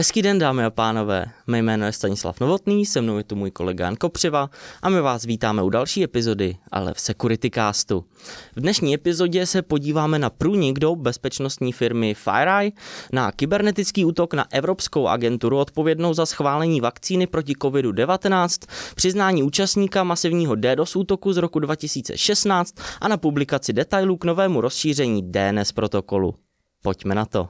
Hezký den, dámy a pánové. Mé jméno je Stanislav Novotný, se mnou je tu můj kolega Jan Kopřiva a my vás vítáme u další epizody, ale v Castu. V dnešní epizodě se podíváme na průnik do bezpečnostní firmy FireEye, na kybernetický útok na Evropskou agenturu odpovědnou za schválení vakcíny proti COVID-19, přiznání účastníka masivního DDoS útoku z roku 2016 a na publikaci detailů k novému rozšíření DNS protokolu. Pojďme na to.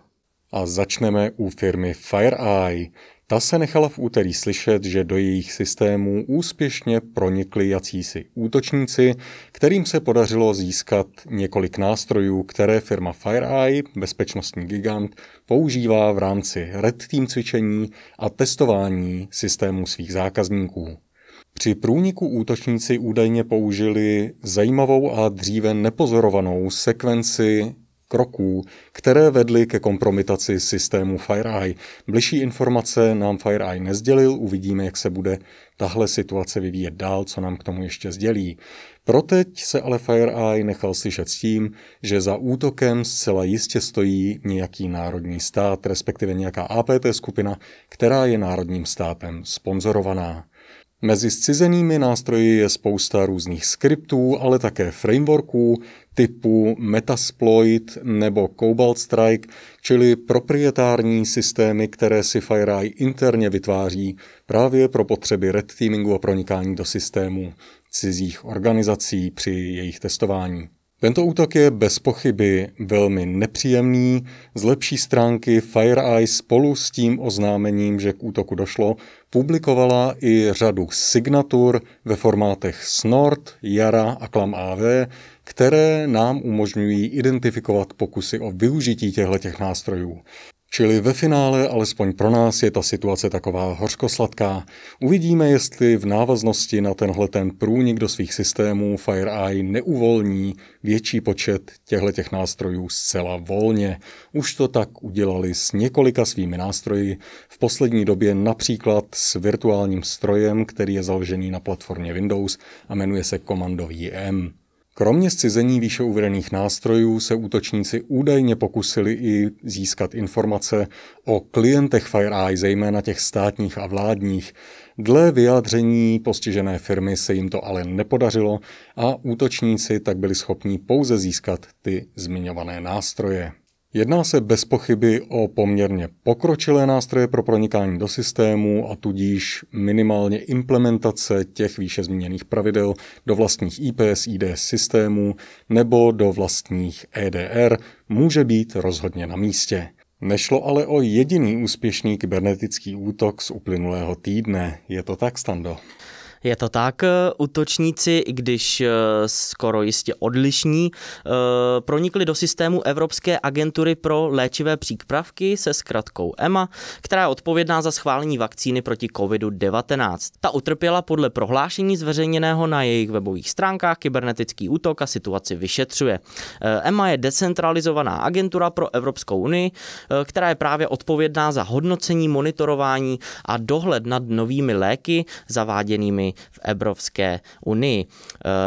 A začneme u firmy FireEye. Ta se nechala v úterý slyšet, že do jejich systémů úspěšně pronikli jacísi útočníci, kterým se podařilo získat několik nástrojů, které firma FireEye, bezpečnostní gigant, používá v rámci Red Team cvičení a testování systému svých zákazníků. Při průniku útočníci údajně použili zajímavou a dříve nepozorovanou sekvenci kroků, které vedly ke kompromitaci systému FireEye. Bližší informace nám FireEye nezdělil, uvidíme, jak se bude tahle situace vyvíjet dál, co nám k tomu ještě sdělí. Proteď se ale FireEye nechal slyšet s tím, že za útokem zcela jistě stojí nějaký národní stát, respektive nějaká APT skupina, která je národním státem sponzorovaná. Mezi zcizenými nástroji je spousta různých skriptů, ale také frameworků typu Metasploit nebo Cobalt Strike, čili proprietární systémy, které si FireEye interně vytváří právě pro potřeby red teamingu a pronikání do systému cizích organizací při jejich testování. Tento útok je bez pochyby velmi nepříjemný. Z lepší stránky FireEye spolu s tím oznámením, že k útoku došlo, publikovala i řadu signatur ve formátech Snort, Jara a Klam AV, které nám umožňují identifikovat pokusy o využití těchto nástrojů. Čili ve finále, alespoň pro nás, je ta situace taková hořkosladká. Uvidíme, jestli v návaznosti na tenhle ten průnik do svých systémů FireEye neuvolní větší počet těchto těch nástrojů zcela volně. Už to tak udělali s několika svými nástroji, v poslední době například s virtuálním strojem, který je založený na platformě Windows a jmenuje se komandový M. Kromě zcizení výše uvedených nástrojů se útočníci údajně pokusili i získat informace o klientech FireEye, zejména těch státních a vládních. Dle vyjádření postižené firmy se jim to ale nepodařilo a útočníci tak byli schopni pouze získat ty zmiňované nástroje. Jedná se bez pochyby o poměrně pokročilé nástroje pro pronikání do systému a tudíž minimálně implementace těch výše zmíněných pravidel do vlastních IPS IDS systémů nebo do vlastních EDR může být rozhodně na místě. Nešlo ale o jediný úspěšný kybernetický útok z uplynulého týdne. Je to tak, Stando? Je to tak, eh, útočníci, i když eh, skoro jistě odlišní, eh, pronikli do systému Evropské agentury pro léčivé přípravky se zkratkou EMA, která je odpovědná za schválení vakcíny proti COVID-19. Ta utrpěla podle prohlášení zveřejněného na jejich webových stránkách kybernetický útok a situaci vyšetřuje. EMA e je decentralizovaná agentura pro Evropskou unii, která je právě odpovědná za hodnocení, monitorování a dohled nad novými léky zaváděnými v Evropské unii.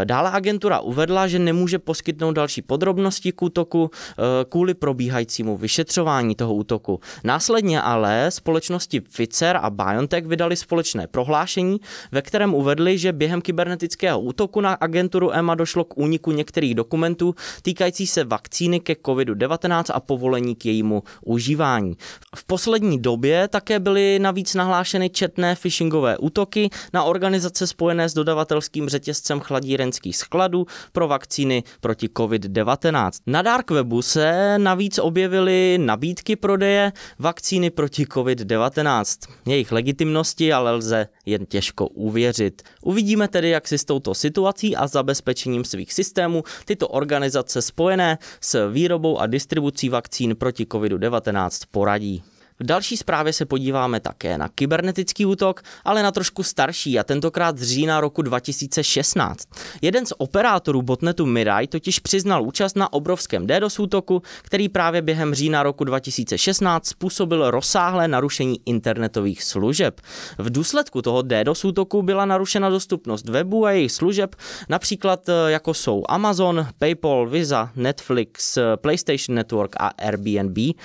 Eh, dále agentura uvedla, že nemůže poskytnout další podrobnosti k útoku eh, kvůli probíhajícímu vyšetřování toho útoku. Následně ale společnosti Pfizer a BioNTech vydali společné prohlášení, ve kterém uvedli, že během kybernetického útoku na agenturu EMA došlo k úniku některých dokumentů týkající se vakcíny ke COVID-19 a povolení k jejímu užívání. V poslední době také byly navíc nahlášeny četné phishingové útoky na organizace organizace spojené s dodavatelským řetězcem chladírenských skladů pro vakcíny proti COVID-19. Na Darkwebu se navíc objevily nabídky prodeje vakcíny proti COVID-19. Jejich legitimnosti ale lze jen těžko uvěřit. Uvidíme tedy, jak si s touto situací a zabezpečením svých systémů tyto organizace spojené s výrobou a distribucí vakcín proti COVID-19 poradí. V další zprávě se podíváme také na kybernetický útok, ale na trošku starší a tentokrát z října roku 2016. Jeden z operátorů botnetu Mirai totiž přiznal účast na obrovském DDoS útoku, který právě během října roku 2016 způsobil rozsáhlé narušení internetových služeb. V důsledku toho DDoS útoku byla narušena dostupnost webu a jejich služeb, například eh, jako jsou Amazon, PayPal, Visa, Netflix, eh, PlayStation Network a Airbnb. Eh,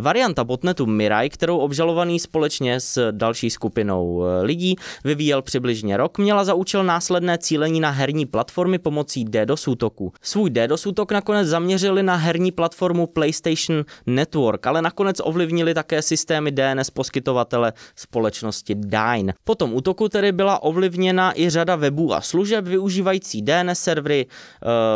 varianta botnetu Mirai, kterou obžalovaný společně s další skupinou eh, lidí vyvíjel přibližně rok, měla za účel následné cílení na herní platformy pomocí DDoS útoku. Svůj DDoS útok nakonec zaměřili na herní platformu PlayStation Network, ale nakonec ovlivnili také systémy DNS poskytovatele společnosti Dyn. Po tom útoku tedy byla ovlivněna i řada webů a služeb využívající DNS servery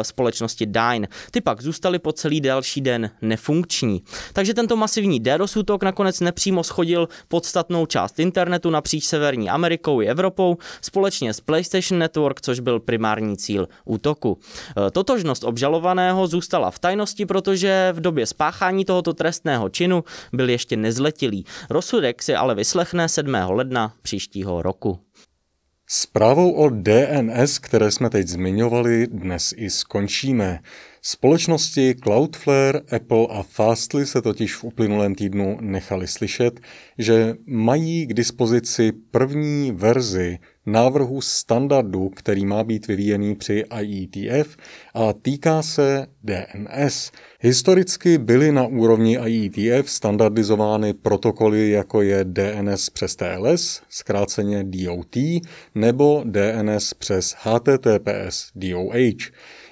e, společnosti Dyn. Ty pak zůstaly po celý další den nefunkční. Takže tento masivní DDoS útok TikTok nakonec nepřímo schodil podstatnou část internetu napříč Severní Amerikou i Evropou společně s PlayStation Network, což byl primární cíl útoku. E, totožnost obžalovaného zůstala v tajnosti, protože v době spáchání tohoto trestného činu byl ještě nezletilý. Rozsudek si ale vyslechne 7. ledna příštího roku. Zprávou o DNS, které jsme teď zmiňovali, dnes i skončíme. Společnosti Cloudflare, Apple a Fastly se totiž v uplynulém týdnu nechali slyšet, že mají k dispozici první verzi návrhu standardu, který má být vyvíjený při IETF a týká se DNS. Historicky byly na úrovni IETF standardizovány protokoly jako je DNS přes TLS, zkráceně DOT, nebo DNS přes HTTPS DOH.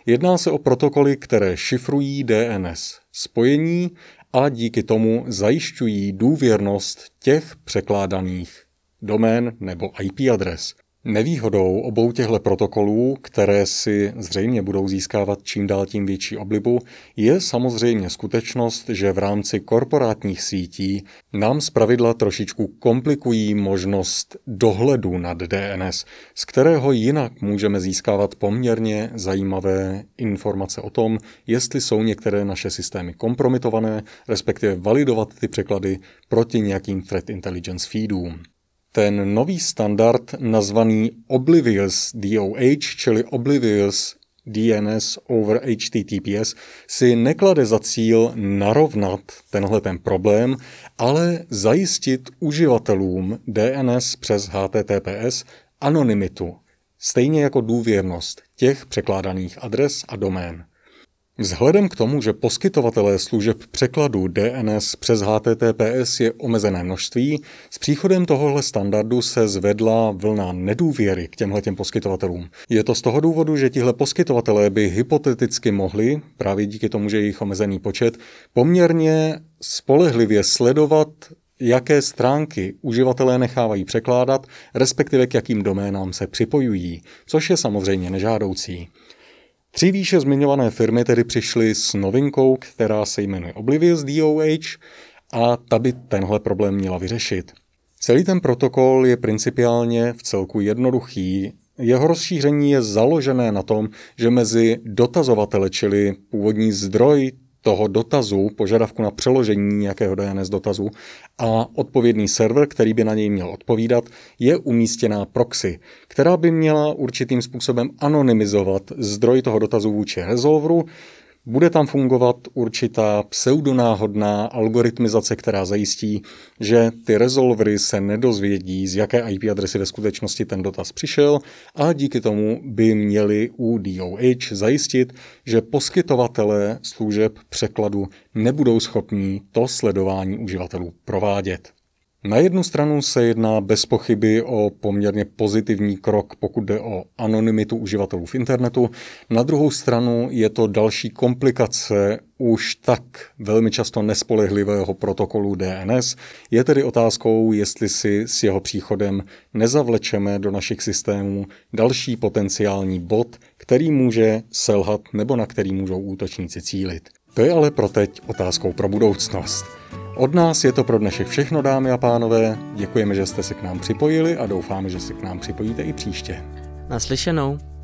Jedná se o protokoly, které šifrují DNS spojení a díky tomu zajišťují důvěrnost těch překládaných domén nebo IP adres. Nevýhodou obou těchto protokolů, které si zřejmě budou získávat čím dál tím větší oblibu, je samozřejmě skutečnost, že v rámci korporátních sítí nám zpravidla trošičku komplikují možnost dohledu nad DNS, z kterého jinak můžeme získávat poměrně zajímavé informace o tom, jestli jsou některé naše systémy kompromitované, respektive validovat ty překlady proti nějakým threat intelligence feedům ten nový standard nazvaný Oblivious DOH, čili Oblivious DNS over HTTPS, si neklade za cíl narovnat tenhle ten problém, ale zajistit uživatelům DNS přes HTTPS anonymitu, stejně jako důvěrnost těch překládaných adres a domén. Vzhledem k tomu, že poskytovatelé služeb překladu DNS přes HTTPS je omezené množství, s příchodem tohohle standardu se zvedla vlna nedůvěry k těmhletěm poskytovatelům. Je to z toho důvodu, že tihle poskytovatelé by hypoteticky mohli, právě díky tomu, že je jich omezený počet, poměrně spolehlivě sledovat jaké stránky uživatelé nechávají překládat, respektive k jakým doménám se připojují, což je samozřejmě nežádoucí. Tři výše zmiňované firmy tedy přišly s novinkou, která se jmenuje Oblivious DOH a ta by tenhle problém měla vyřešit. Celý ten protokol je principiálně v celku jednoduchý. Jeho rozšíření je založené na tom, že mezi dotazovatele, čili původní zdroj toho dotazu, požadavku na přeložení nějakého DNS dotazu a odpovědný server, který by na něj měl odpovídat, je umístěná proxy, která by měla určitým způsobem anonymizovat zdroj toho dotazu vůči resolveru, bude tam fungovat určitá pseudonáhodná algoritmizace, která zajistí, že ty resolvery se nedozvědí, z jaké IP adresy ve skutečnosti ten dotaz přišel a díky tomu by měli u DOH zajistit, že poskytovatelé služeb překladu nebudou schopní to sledování uživatelů provádět. Na jednu stranu se jedná bez pochyby o poměrně pozitivní krok, pokud jde o anonymitu uživatelů v internetu. Na druhou stranu je to další komplikace už tak velmi často nespolehlivého protokolu DNS. Je tedy otázkou, jestli si s jeho příchodem nezavlečeme do našich systémů další potenciální bod, který může selhat nebo na který můžou útočníci cílit. To je ale pro teď otázkou pro budoucnost. Od nás je to pro dnešek všechno, dámy a pánové. Děkujeme, že jste se k nám připojili a doufáme, že se k nám připojíte i příště. Naslyšenou.